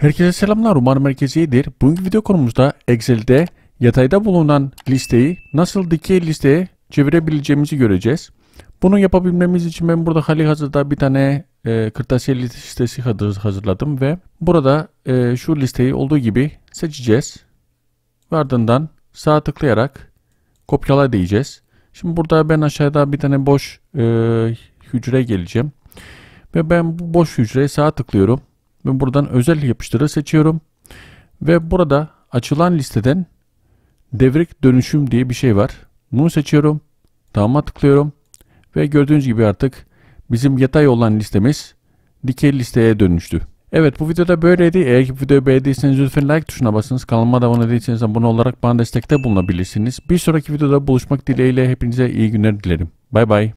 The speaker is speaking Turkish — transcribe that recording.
Herkese selamlar. Umarım herkes iyidir. Bugünkü video konumuzda Excel'de yatayda bulunan listeyi nasıl dikey listeye çevirebileceğimizi göreceğiz. Bunu yapabilmemiz için ben burada hali hazırda bir tane e, kırtasiye listesi hazırladım ve burada e, şu listeyi olduğu gibi seçeceğiz. Ve ardından sağ tıklayarak kopyala diyeceğiz. Şimdi burada ben aşağıda bir tane boş e, hücre geleceğim. Ve ben bu boş hücreye sağ tıklıyorum ben buradan özel yapıştırı seçiyorum. Ve burada açılan listeden devrik dönüşüm diye bir şey var. Bunu seçiyorum. Tamam'a tıklıyorum. Ve gördüğünüz gibi artık bizim yatay olan listemiz dikey listeye dönüştü. Evet bu videoda böyleydi. Eğer ki videoyu beğendiyseniz lütfen like tuşuna basınız. Kanalıma da abone değilseniz abone olarak bana destekte bulunabilirsiniz. Bir sonraki videoda buluşmak dileğiyle hepinize iyi günler dilerim. Bay bay.